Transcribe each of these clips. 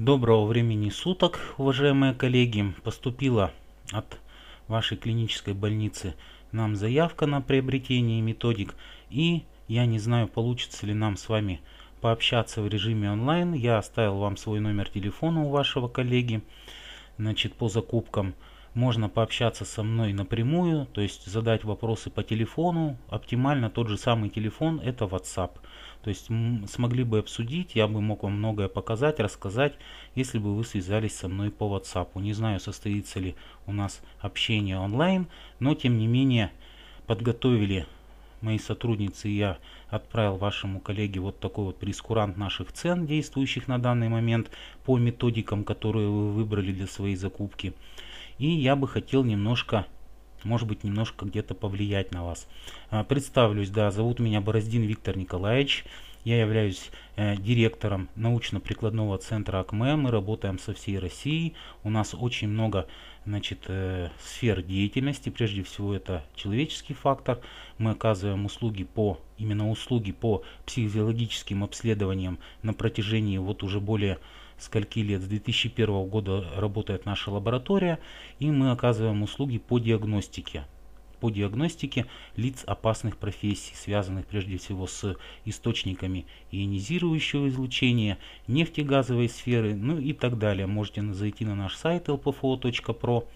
Доброго времени суток, уважаемые коллеги. Поступила от вашей клинической больницы нам заявка на приобретение методик. И я не знаю, получится ли нам с вами пообщаться в режиме онлайн. Я оставил вам свой номер телефона у вашего коллеги. Значит, по закупкам можно пообщаться со мной напрямую, то есть задать вопросы по телефону. Оптимально тот же самый телефон, это WhatsApp. То есть смогли бы обсудить, я бы мог вам многое показать, рассказать, если бы вы связались со мной по WhatsApp. Не знаю, состоится ли у нас общение онлайн, но тем не менее подготовили мои сотрудницы, и я отправил вашему коллеге вот такой вот прескурант наших цен, действующих на данный момент, по методикам, которые вы выбрали для своей закупки. И я бы хотел немножко может быть, немножко где-то повлиять на вас. А, представлюсь, да, зовут меня Бороздин Виктор Николаевич. Я являюсь э, директором научно-прикладного центра АКМЭ. Мы работаем со всей Россией. У нас очень много значит, э, сфер деятельности. Прежде всего это человеческий фактор. Мы оказываем услуги по, именно услуги по психофизиологическим обследованиям на протяжении вот уже более скольки лет, с 2001 года работает наша лаборатория, и мы оказываем услуги по диагностике по диагностике лиц опасных профессий, связанных прежде всего с источниками ионизирующего излучения, нефтегазовой сферы, ну и так далее. Можете зайти на наш сайт lpfo.pro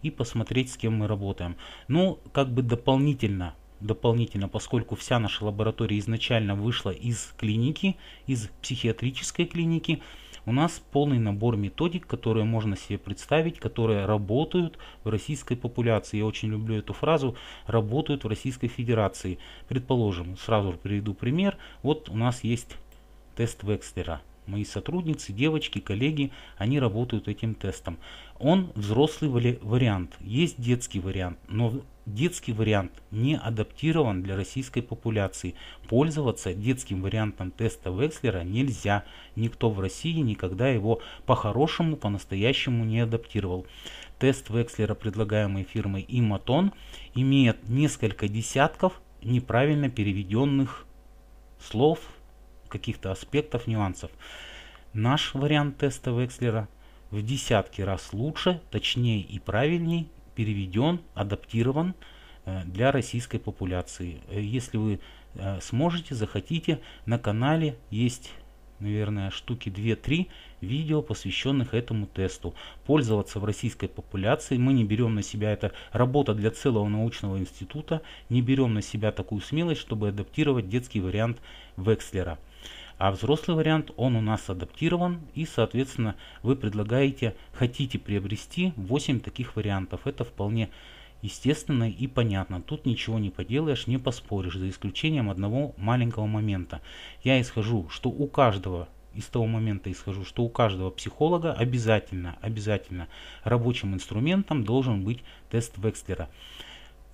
и посмотреть, с кем мы работаем. Ну, как бы дополнительно, дополнительно, поскольку вся наша лаборатория изначально вышла из клиники, из психиатрической клиники, у нас полный набор методик, которые можно себе представить, которые работают в российской популяции. Я очень люблю эту фразу «работают в Российской Федерации». Предположим, сразу приведу пример. Вот у нас есть тест Векстера. Мои сотрудницы, девочки, коллеги, они работают этим тестом. Он взрослый вариант, есть детский вариант, но детский вариант не адаптирован для российской популяции. Пользоваться детским вариантом теста Векслера нельзя. Никто в России никогда его по-хорошему, по-настоящему не адаптировал. Тест Векслера, предлагаемый фирмой Иматон, имеет несколько десятков неправильно переведенных слов, каких-то аспектов, нюансов. Наш вариант теста Векслера в десятки раз лучше, точнее и правильней переведен, адаптирован э, для российской популяции. Э, если вы э, сможете, захотите, на канале есть наверное, штуки 2-3 видео, посвященных этому тесту. Пользоваться в российской популяции. Мы не берем на себя это работа для целого научного института. Не берем на себя такую смелость, чтобы адаптировать детский вариант Векслера. А взрослый вариант, он у нас адаптирован, и, соответственно, вы предлагаете, хотите приобрести 8 таких вариантов. Это вполне естественно и понятно. Тут ничего не поделаешь, не поспоришь, за исключением одного маленького момента. Я исхожу, что у каждого из того момента исхожу, что у каждого психолога обязательно, обязательно рабочим инструментом должен быть тест Векслера.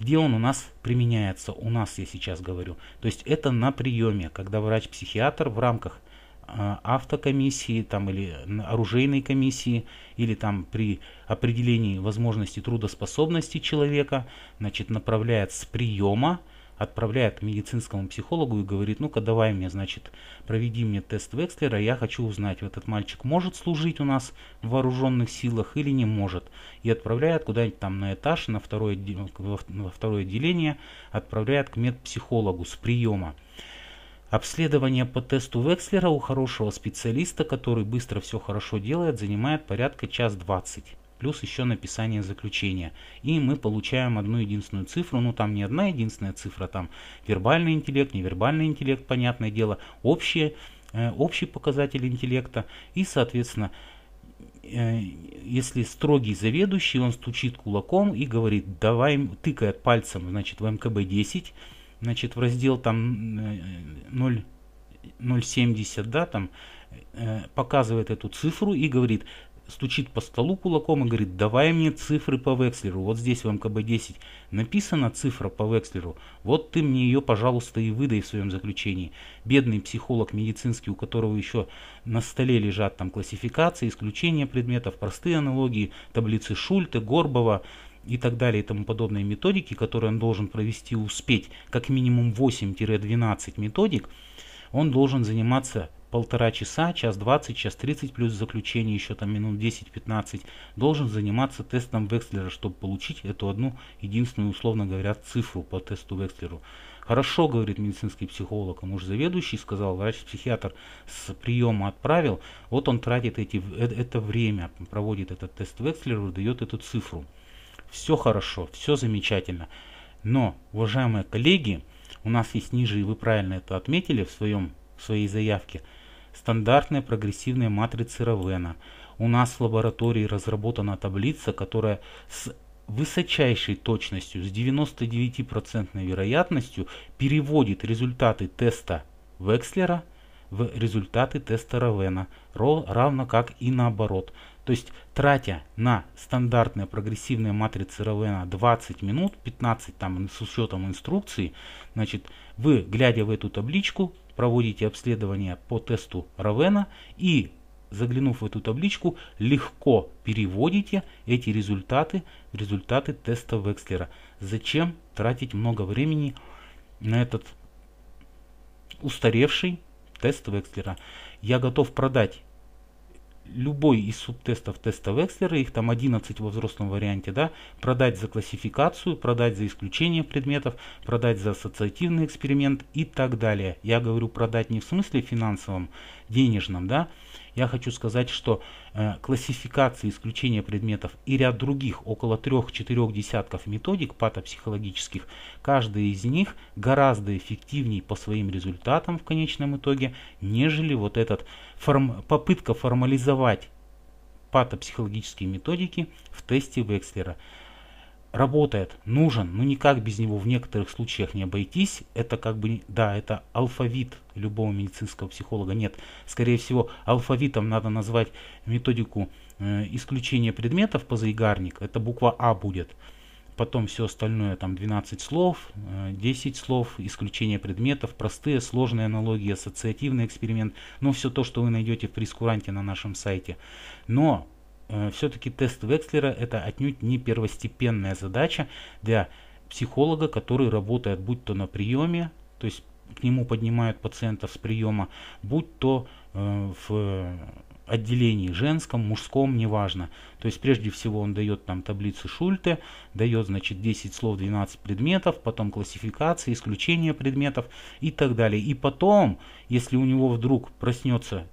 Где он у нас применяется? У нас я сейчас говорю. То есть это на приеме, когда врач-психиатр в рамках а, автокомиссии там, или оружейной комиссии, или там при определении возможности трудоспособности человека, значит, направляет с приема отправляет к медицинскому психологу и говорит, ну-ка давай мне, значит, проведи мне тест Векслера, я хочу узнать, этот мальчик может служить у нас в вооруженных силах или не может. И отправляет куда-нибудь там на этаж, на второе, во второе отделение, отправляет к медпсихологу с приема. Обследование по тесту Векслера у хорошего специалиста, который быстро все хорошо делает, занимает порядка час двадцать плюс еще написание заключения. И мы получаем одну единственную цифру, ну там не одна единственная цифра, там вербальный интеллект, невербальный интеллект, понятное дело, общие, э, общий показатель интеллекта и, соответственно, э, если строгий заведующий, он стучит кулаком и говорит, давай, тыкает пальцем, значит, в МКБ-10, значит, в раздел там 0 э, 0,70, да, там, э, показывает эту цифру и говорит, стучит по столу кулаком и говорит, давай мне цифры по векслеру, вот здесь в МКБ-10 написана цифра по векслеру, вот ты мне ее, пожалуйста, и выдай в своем заключении. Бедный психолог медицинский, у которого еще на столе лежат там классификации, исключения предметов, простые аналогии, таблицы Шульта, Горбова, и так далее и тому подобные методики, которые он должен провести успеть, как минимум 8-12 методик, он должен заниматься полтора часа, час 20, час 30, плюс заключение еще там минут 10-15, должен заниматься тестом Векслера, чтобы получить эту одну единственную, условно говоря, цифру по тесту Векслеру. Хорошо, говорит медицинский психолог, а муж заведующий сказал, врач-психиатр с приема отправил, вот он тратит эти, э, это время, проводит этот тест Векслера, дает эту цифру. Все хорошо, все замечательно. Но, уважаемые коллеги, у нас есть ниже, и вы правильно это отметили в, своем, в своей заявке – стандартной прогрессивной матрицы Равена. У нас в лаборатории разработана таблица, которая с высочайшей точностью, с 99% вероятностью переводит результаты теста Векслера в результаты теста Равена, равно как и наоборот. То есть тратя на стандартные прогрессивные матрицы Равена 20 минут, 15 там с учетом инструкции, значит, вы, глядя в эту табличку, проводите обследование по тесту Равена и заглянув в эту табличку, легко переводите эти результаты в результаты теста Векслера. Зачем тратить много времени на этот устаревший тест Векслера? Я готов продать любой из субтестов теста Векслера, их там 11 во взрослом варианте, да, продать за классификацию, продать за исключение предметов, продать за ассоциативный эксперимент и так далее. Я говорю продать не в смысле финансовом, денежном, да, я хочу сказать, что э, классификация исключения предметов и ряд других, около трех-четырех десятков методик патопсихологических, каждая из них гораздо эффективнее по своим результатам в конечном итоге, нежели вот этот форм, попытка формализовать патопсихологические методики в тесте Векслера работает, нужен, но ну, никак без него в некоторых случаях не обойтись. Это как бы, да, это алфавит любого медицинского психолога. Нет, скорее всего, алфавитом надо назвать методику э, исключения предметов по заигарник. Это буква А будет. Потом все остальное, там 12 слов, э, 10 слов, исключение предметов, простые, сложные аналогии, ассоциативный эксперимент. Ну, все то, что вы найдете в прескуранте на нашем сайте. Но Э, все-таки тест Векслера это отнюдь не первостепенная задача для психолога, который работает будь то на приеме, то есть к нему поднимают пациентов с приема, будь то э, в отделении женском, мужском, неважно. То есть прежде всего он дает там таблицы Шульте, дает значит 10 слов, 12 предметов, потом классификации, исключение предметов и так далее. И потом, если у него вдруг проснется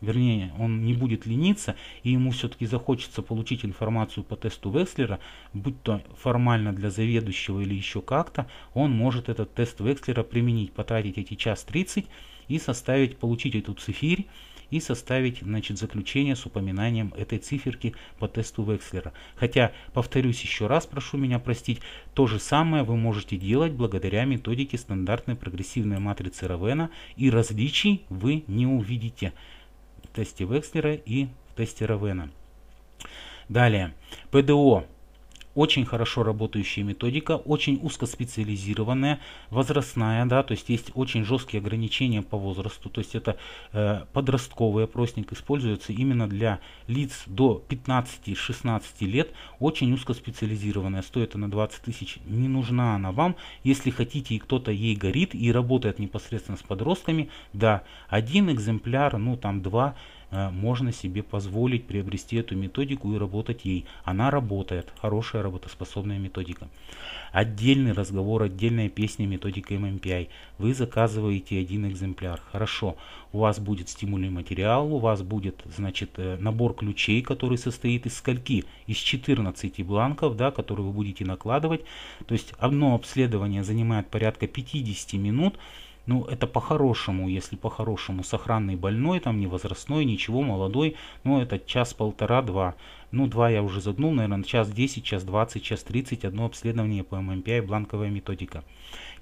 вернее, он не будет лениться, и ему все-таки захочется получить информацию по тесту Векслера, будь то формально для заведующего или еще как-то, он может этот тест Векслера применить, потратить эти час 30 и составить, получить эту цифирь, и составить значит, заключение с упоминанием этой циферки по тесту Векслера. Хотя, повторюсь еще раз, прошу меня простить, то же самое вы можете делать благодаря методике стандартной прогрессивной матрицы Равена и различий вы не увидите тесте Векслера и в тесте Равена. Далее, ПДО очень хорошо работающая методика, очень узкоспециализированная, возрастная, да, то есть есть очень жесткие ограничения по возрасту, то есть это э, подростковый опросник используется именно для лиц до 15-16 лет, очень узкоспециализированная, стоит она 20 тысяч, не нужна она вам, если хотите и кто-то ей горит и работает непосредственно с подростками, да, один экземпляр, ну там два Э, можно себе позволить приобрести эту методику и работать ей. Она работает, хорошая работоспособная методика. Отдельный разговор, отдельная песня методика MMPI. Вы заказываете один экземпляр. Хорошо, у вас будет стимульный материал, у вас будет значит, э, набор ключей, который состоит из скольки? Из 14 бланков, да, которые вы будете накладывать. То есть одно обследование занимает порядка 50 минут. Ну, это по-хорошему, если по-хорошему, сохранный больной, там не возрастной, ничего, молодой, но ну, это час-полтора-два. Ну, два я уже загнул, наверное, час десять, час двадцать, час тридцать одно обследование по ММПИ, бланковая методика.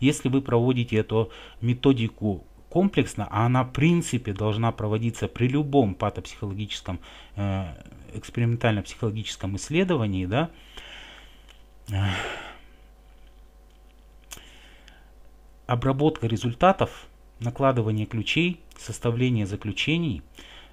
Если вы проводите эту методику комплексно, а она в принципе должна проводиться при любом патопсихологическом, э, экспериментально-психологическом исследовании, да, обработка результатов, накладывание ключей, составление заключений,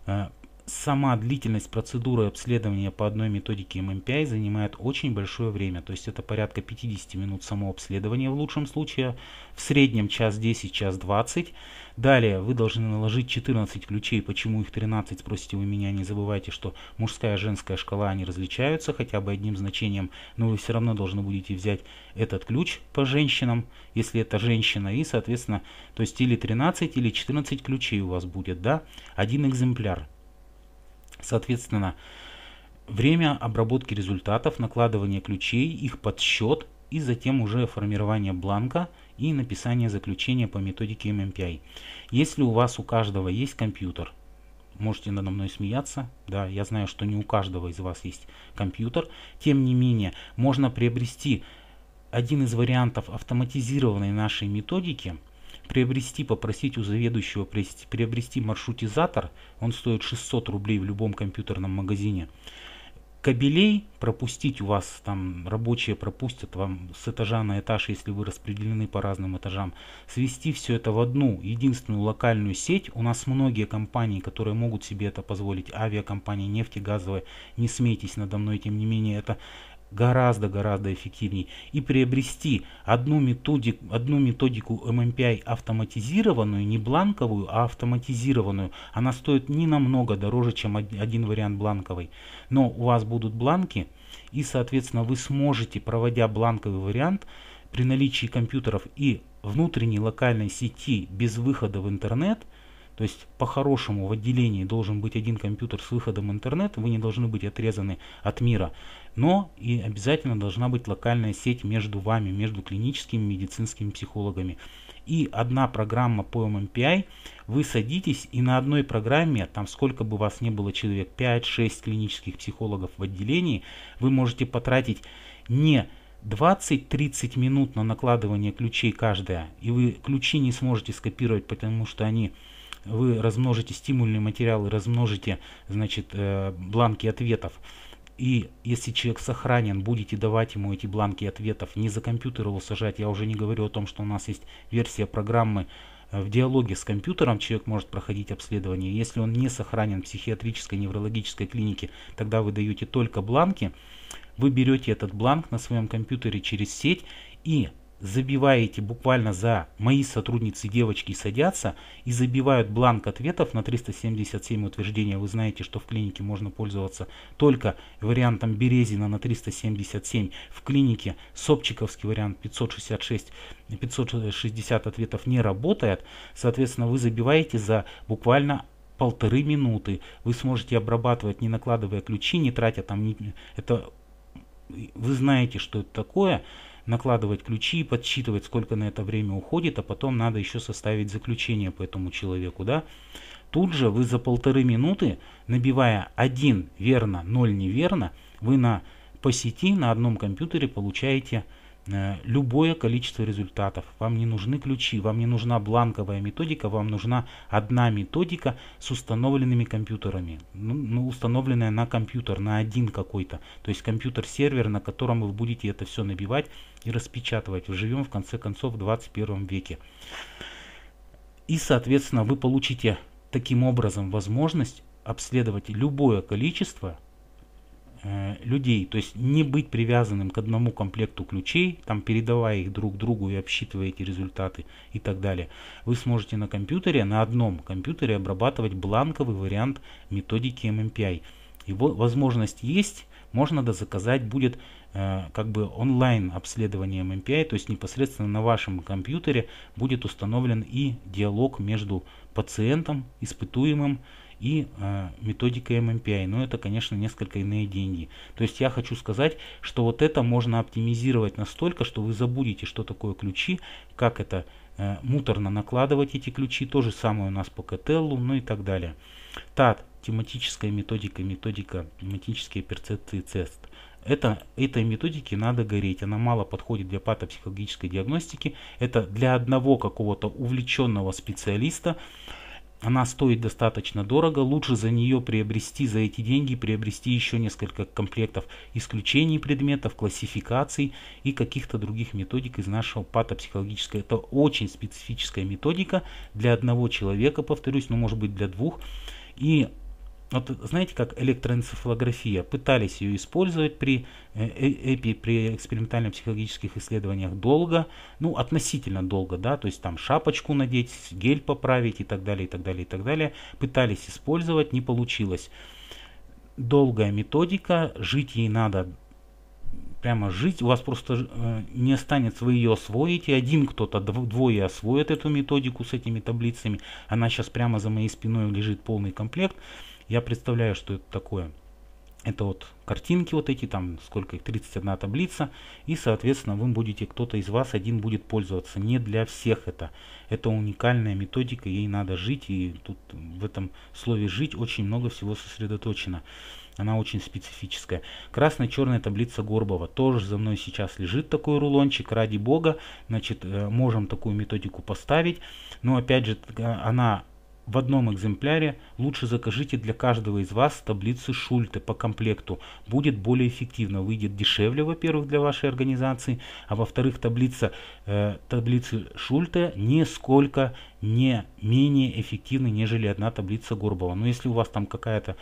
э, сама длительность процедуры обследования по одной методике MMPI занимает очень большое время. То есть это порядка 50 минут само обследование в лучшем случае, в среднем час 10, час 20. Далее вы должны наложить 14 ключей. Почему их 13, спросите вы меня. Не забывайте, что мужская и женская шкала, они различаются хотя бы одним значением, но вы все равно должны будете взять этот ключ по женщинам, если это женщина, и, соответственно, то есть или 13, или 14 ключей у вас будет, да, один экземпляр. Соответственно, время обработки результатов, накладывание ключей, их подсчет и затем уже формирование бланка и написание заключения по методике MMPI. Если у вас у каждого есть компьютер, можете надо мной смеяться, да, я знаю, что не у каждого из вас есть компьютер, тем не менее, можно приобрести один из вариантов автоматизированной нашей методики, приобрести, попросить у заведующего приобрести маршрутизатор, он стоит 600 рублей в любом компьютерном магазине, кабелей пропустить у вас, там рабочие пропустят вам с этажа на этаж, если вы распределены по разным этажам, свести все это в одну единственную локальную сеть. У нас многие компании, которые могут себе это позволить, авиакомпании, нефтегазовые, не смейтесь надо мной, тем не менее, это гораздо-гораздо эффективней и приобрести одну, методик, одну методику MMPI автоматизированную, не бланковую, а автоматизированную. Она стоит не намного дороже, чем один вариант бланковый Но у вас будут бланки, и, соответственно, вы сможете, проводя бланковый вариант, при наличии компьютеров и внутренней локальной сети без выхода в интернет – то есть по-хорошему в отделении должен быть один компьютер с выходом в интернет, вы не должны быть отрезаны от мира, но и обязательно должна быть локальная сеть между вами, между клиническими медицинскими психологами. И одна программа по MMPI, вы садитесь и на одной программе, там сколько бы вас не было человек, 5-6 клинических психологов в отделении, вы можете потратить не 20-30 минут на накладывание ключей каждая, и вы ключи не сможете скопировать, потому что они вы размножите стимульные материалы, размножите значит, э, бланки ответов. И если человек сохранен, будете давать ему эти бланки ответов, не за компьютер его сажать. Я уже не говорю о том, что у нас есть версия программы, э, в диалоге с компьютером человек может проходить обследование. Если он не сохранен в психиатрической неврологической клинике, тогда вы даете только бланки. Вы берете этот бланк на своем компьютере через сеть и забиваете буквально за «Мои сотрудницы девочки садятся» и забивают бланк ответов на 377 утверждения. Вы знаете, что в клинике можно пользоваться только вариантом Березина на 377, в клинике Сопчиковский вариант 566, 560 ответов не работает. Соответственно, вы забиваете за буквально полторы минуты. Вы сможете обрабатывать, не накладывая ключи, не тратя там... это вы знаете, что это такое накладывать ключи, подсчитывать, сколько на это время уходит, а потом надо еще составить заключение по этому человеку, да. Тут же вы за полторы минуты, набивая один верно, ноль неверно, вы на по сети на одном компьютере получаете Э, любое количество результатов. Вам не нужны ключи, вам не нужна бланковая методика, вам нужна одна методика с установленными компьютерами, ну, ну установленная на компьютер, на один какой-то, то есть компьютер-сервер, на котором вы будете это все набивать и распечатывать. Живем в конце концов в 21 веке. И, соответственно, вы получите таким образом возможность обследовать любое количество Э, людей. То есть не быть привязанным к одному комплекту ключей, там передавая их друг другу и обсчитывая эти результаты и так далее. Вы сможете на компьютере, на одном компьютере обрабатывать бланковый вариант методики MMPI. Его возможность есть, можно дозаказать будет э, как бы онлайн обследование MMPI, то есть непосредственно на вашем компьютере будет установлен и диалог между пациентом, испытуемым, и э, методика MMPI. Но это, конечно, несколько иные деньги. То есть я хочу сказать, что вот это можно оптимизировать настолько, что вы забудете, что такое ключи, как это э, муторно накладывать эти ключи. То же самое у нас по Кателлу, ну и так далее. ТАТ, а тематическая методика, методика, тематические перцепции тест. Это, этой методике надо гореть. Она мало подходит для патопсихологической диагностики. Это для одного какого-то увлеченного специалиста. Она стоит достаточно дорого, лучше за нее приобрести, за эти деньги приобрести еще несколько комплектов исключений предметов, классификаций и каких-то других методик из нашего патопсихологического. Это очень специфическая методика для одного человека, повторюсь, но ну, может быть для двух. И вот знаете, как электроэнцефалография, пытались ее использовать при э, э, ЭПИ, при экспериментальных психологических исследованиях долго, ну, относительно долго, да, то есть там шапочку надеть, гель поправить и так далее, и так далее, и так далее. Пытались использовать, не получилось. Долгая методика, жить ей надо прямо жить, у вас просто э, не останется, вы ее освоите, один кто-то, двое освоят эту методику с этими таблицами, она сейчас прямо за моей спиной лежит полный комплект, я представляю, что это такое. Это вот картинки вот эти, там сколько их, 31 таблица. И, соответственно, вы будете, кто-то из вас один будет пользоваться. Не для всех это. Это уникальная методика, ей надо жить. И тут в этом слове «жить» очень много всего сосредоточено. Она очень специфическая. Красно-черная таблица Горбова. Тоже за мной сейчас лежит такой рулончик. Ради бога, значит, э, можем такую методику поставить. Но опять же, э, она в одном экземпляре, лучше закажите для каждого из вас таблицы Шульте по комплекту. Будет более эффективно, выйдет дешевле, во-первых, для вашей организации, а во-вторых, таблица, э, таблицы Шульте нисколько не менее эффективны, нежели одна таблица Горбова. Но если у вас там какая-то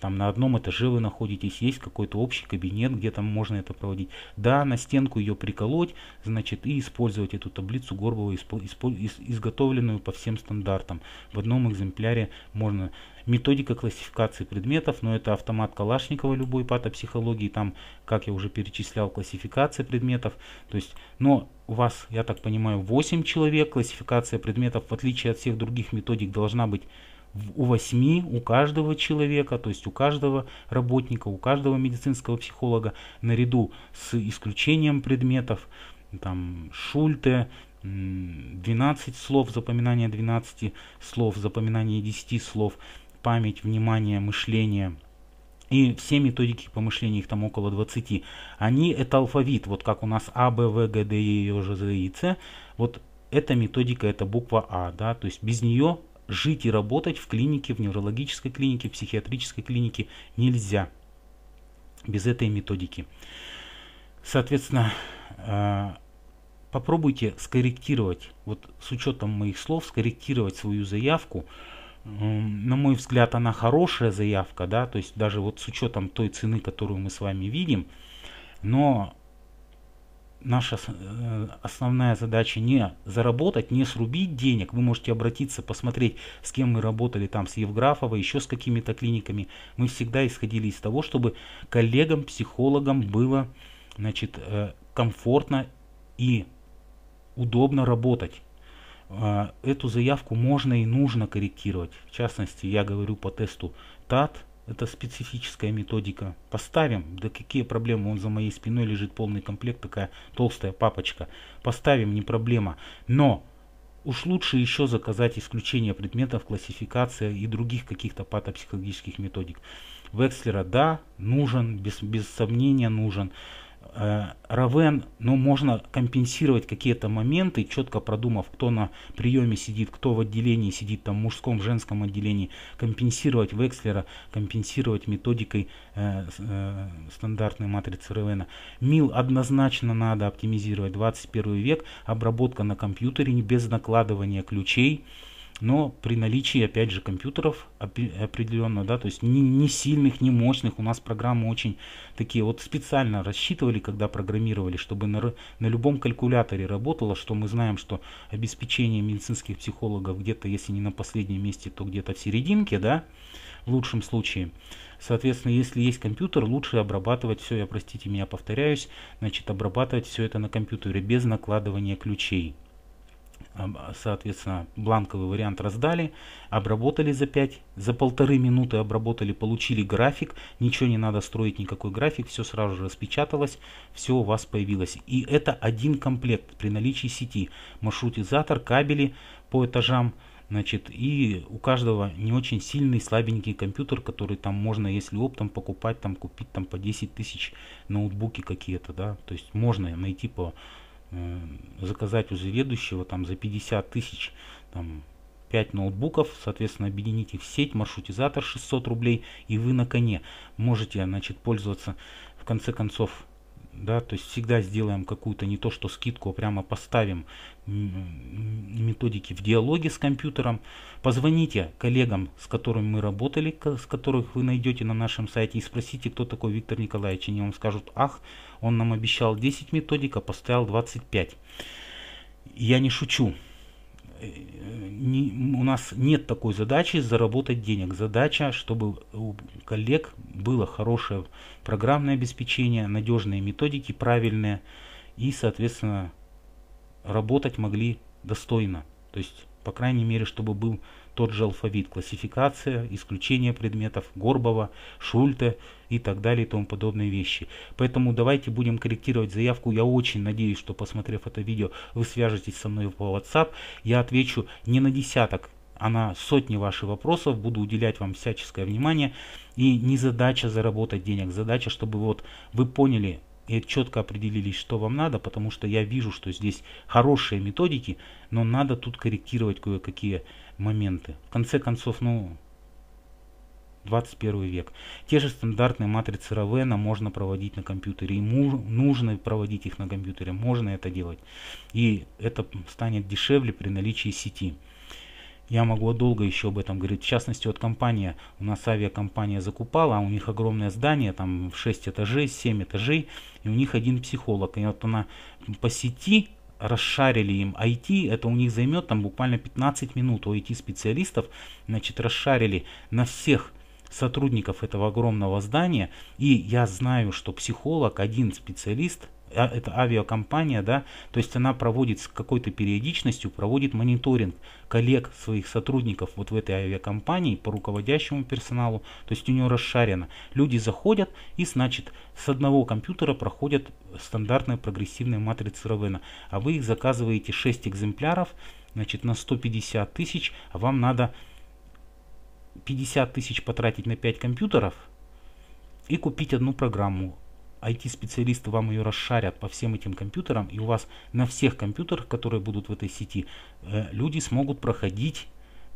там на одном этаже вы находитесь, есть какой-то общий кабинет, где там можно это проводить. Да, на стенку ее приколоть, значит, и использовать эту таблицу Горбова, изготовленную по всем стандартам. В одном экземпляре можно методика классификации предметов, но это автомат Калашникова любой патопсихологии, там, как я уже перечислял, классификация предметов, то есть, но у вас, я так понимаю, 8 человек, классификация предметов, в отличие от всех других методик, должна быть у восьми, у каждого человека, то есть у каждого работника, у каждого медицинского психолога, наряду с исключением предметов, там Шульте, 12 слов, запоминание 12 слов, запоминание 10 слов, память, внимание, мышление – и все методики по мышлению, их там около 20, они это алфавит, вот как у нас А, Б, В, Г, Д, Е, Ж, З, И, С, вот эта методика, это буква А, да, то есть без нее жить и работать в клинике, в неврологической клинике, в психиатрической клинике нельзя без этой методики. Соответственно, э, попробуйте скорректировать, вот с учетом моих слов, скорректировать свою заявку. На мой взгляд, она хорошая заявка, да, то есть даже вот с учетом той цены, которую мы с вами видим, но наша э, основная задача не заработать, не срубить денег. Вы можете обратиться, посмотреть, с кем мы работали там, с Евграфовой, еще с какими-то клиниками. Мы всегда исходили из того, чтобы коллегам, психологам было значит, э, комфортно и удобно работать. Э, эту заявку можно и нужно корректировать. В частности, я говорю по тесту ТАТ а – это специфическая методика. Поставим, да какие проблемы, Он за моей спиной лежит полный комплект, такая толстая папочка. Поставим, не проблема. Но Уж лучше еще заказать исключение предметов, классификация и других каких-то патопсихологических методик. Векслера, да, нужен, без, без сомнения нужен. Э, Равен, но ну, можно компенсировать какие-то моменты, четко продумав, кто на приеме сидит, кто в отделении сидит, там, мужском, женском отделении, компенсировать Векслера, компенсировать методикой э, э, стандартной матрицы Равена. Мил однозначно надо оптимизировать 21 век, обработка на компьютере без накладывания ключей, но при наличии, опять же, компьютеров определенно, да, то есть не, не сильных, не мощных, у нас программы очень такие, вот специально рассчитывали, когда программировали, чтобы на, на любом калькуляторе работало, что мы знаем, что обеспечение медицинских психологов где-то, если не на последнем месте, то где-то в серединке, да, в лучшем случае. Соответственно, если есть компьютер, лучше обрабатывать все, я простите меня повторяюсь, значит обрабатывать все это на компьютере без накладывания ключей соответственно, бланковый вариант раздали, обработали за 5, за полторы минуты обработали, получили график, ничего не надо строить, никакой график, все сразу же распечаталось, все у вас появилось. И это один комплект при наличии сети, маршрутизатор, кабели по этажам, значит, и у каждого не очень сильный, слабенький компьютер, который там можно, если оптом покупать, там купить там по 10 тысяч ноутбуки какие-то, да, то есть можно найти по Э, заказать у заведующего там за 50 тысяч там 5 ноутбуков, соответственно, объедините в сеть, маршрутизатор 600 рублей, и вы на коне можете, значит, пользоваться, в конце концов, да, то есть всегда сделаем какую-то не то что скидку, а прямо поставим методики в диалоге с компьютером. Позвоните коллегам, с которыми мы работали, с которых вы найдете на нашем сайте, и спросите, кто такой Виктор Николаевич. Они вам скажут, ах, он нам обещал 10 методик, а поставил 25. Я не шучу не, у нас нет такой задачи заработать денег. Задача, чтобы у коллег было хорошее программное обеспечение, надежные методики, правильные, и, соответственно, работать могли достойно. То есть, по крайней мере, чтобы был тот же алфавит, классификация, исключение предметов, Горбова, Шульте и так далее и тому подобные вещи. Поэтому давайте будем корректировать заявку. Я очень надеюсь, что посмотрев это видео, вы свяжетесь со мной по WhatsApp. Я отвечу не на десяток а на сотни ваших вопросов буду уделять вам всяческое внимание. И не задача заработать денег, задача, чтобы вот вы поняли, и четко определились, что вам надо, потому что я вижу, что здесь хорошие методики, но надо тут корректировать кое-какие моменты. В конце концов, ну, 21 век. Те же стандартные матрицы Равена можно проводить на компьютере. И нужно проводить их на компьютере, можно это делать. И это станет дешевле при наличии сети. Я могу долго еще об этом говорить. В частности, вот компания, у нас авиакомпания закупала, а у них огромное здание, там 6 этажей, 7 этажей, и у них один психолог. И вот она по сети расшарили им IT, это у них займет там буквально 15 минут у IT-специалистов, значит, расшарили на всех сотрудников этого огромного здания, и я знаю, что психолог, один специалист а, это авиакомпания, да, то есть она проводит с какой-то периодичностью, проводит мониторинг коллег своих сотрудников вот в этой авиакомпании по руководящему персоналу, то есть у нее расшарено. Люди заходят и, значит, с одного компьютера проходят стандартные прогрессивные матрицы Равена, а вы их заказываете 6 экземпляров, значит, на 150 тысяч, а вам надо 50 тысяч потратить на 5 компьютеров, и купить одну программу. IT-специалисты вам ее расшарят по всем этим компьютерам, и у вас на всех компьютерах, которые будут в этой сети, э, люди смогут проходить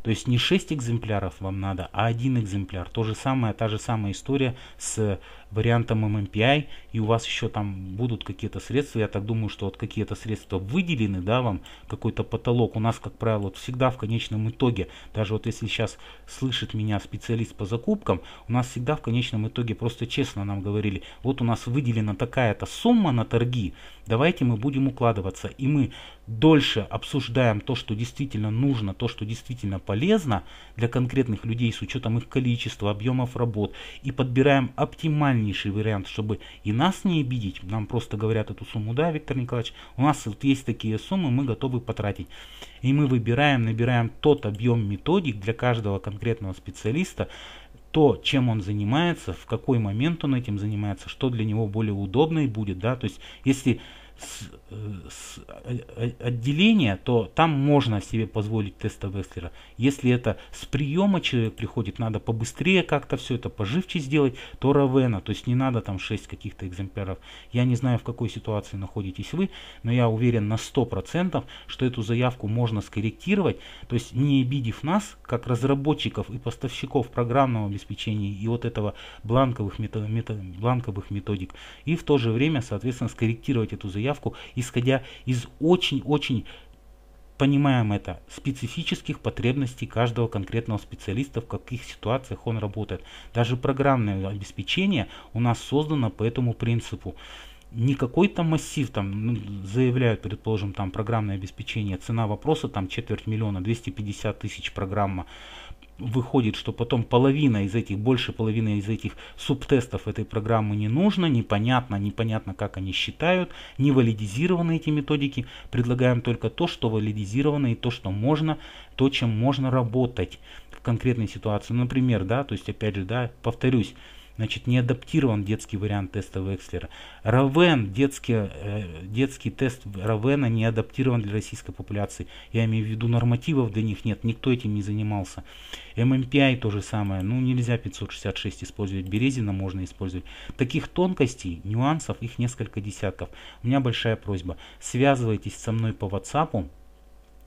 то есть не 6 экземпляров вам надо, а один экземпляр. То же самое, та же самая история с э, вариантом MMPI, и у вас еще там будут какие-то средства, я так думаю, что вот какие-то средства выделены, да, вам какой-то потолок, у нас, как правило, вот всегда в конечном итоге, даже вот если сейчас слышит меня специалист по закупкам, у нас всегда в конечном итоге просто честно нам говорили, вот у нас выделена такая-то сумма на торги, давайте мы будем укладываться, и мы дольше обсуждаем то, что действительно нужно, то, что действительно полезно для конкретных людей с учетом их количества, объемов работ, и подбираем оптимальный наиразумнейший вариант, чтобы и нас не обидеть. Нам просто говорят эту сумму, да, Виктор Николаевич, у нас вот есть такие суммы, мы готовы потратить. И мы выбираем, набираем тот объем методик для каждого конкретного специалиста, то, чем он занимается, в какой момент он этим занимается, что для него более удобно и будет, да, то есть если с, э, с отделения, то там можно себе позволить теста Векслера. Если это с приема человек приходит, надо побыстрее как-то все это поживче сделать, то Равена, то есть не надо там 6 каких-то экземпляров. Я не знаю, в какой ситуации находитесь вы, но я уверен на 100%, что эту заявку можно скорректировать, то есть не обидев нас, как разработчиков и поставщиков программного обеспечения и вот этого бланковых, мето, мето, бланковых методик, и в то же время, соответственно, скорректировать эту заявку заявку, исходя из очень-очень понимаем это, специфических потребностей каждого конкретного специалиста, в каких ситуациях он работает. Даже программное обеспечение у нас создано по этому принципу. Не какой-то массив, там, ну, заявляют, предположим, там программное обеспечение, цена вопроса там четверть миллиона, 250 тысяч программа выходит, что потом половина из этих, больше половины из этих субтестов этой программы не нужно, непонятно, непонятно, как они считают, не валидизированы эти методики. Предлагаем только то, что валидизировано и то, что можно, то, чем можно работать в конкретной ситуации. Например, да, то есть опять же, да, повторюсь, Значит, не адаптирован детский вариант теста Векслера. Равен, детский, э, детский тест Равена не адаптирован для российской популяции. Я имею в виду нормативов для них нет, никто этим не занимался. MMPI то же самое. Ну, нельзя 566 использовать Березина, можно использовать. Таких тонкостей, нюансов, их несколько десятков. У меня большая просьба. Связывайтесь со мной по WhatsApp,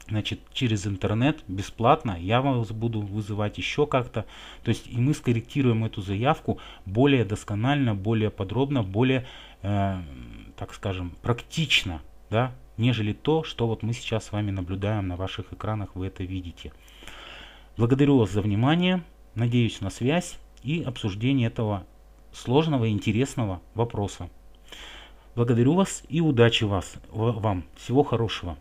значит, через интернет, бесплатно, я вас буду вызывать еще как-то. То есть и мы скорректируем эту заявку более досконально, более подробно, более, э, так скажем, практично, да, нежели то, что вот мы сейчас с вами наблюдаем на ваших экранах, вы это видите. Благодарю вас за внимание, надеюсь на связь и обсуждение этого сложного и интересного вопроса. Благодарю вас и удачи вас, вам. Всего хорошего.